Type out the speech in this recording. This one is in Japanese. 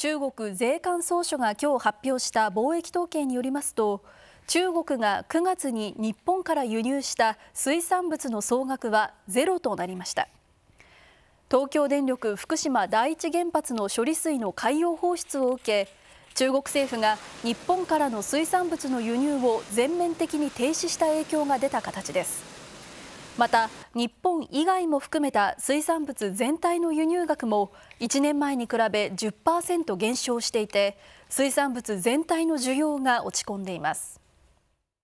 中国税関総署が今日発表した貿易統計によりますと中国が9月に日本から輸入した水産物の総額はゼロとなりました東京電力福島第一原発の処理水の海洋放出を受け中国政府が日本からの水産物の輸入を全面的に停止した影響が出た形ですまた日本以外も含めた水産物全体の輸入額も1年前に比べ10%減少していて水産物全体の需要が落ち込んでいます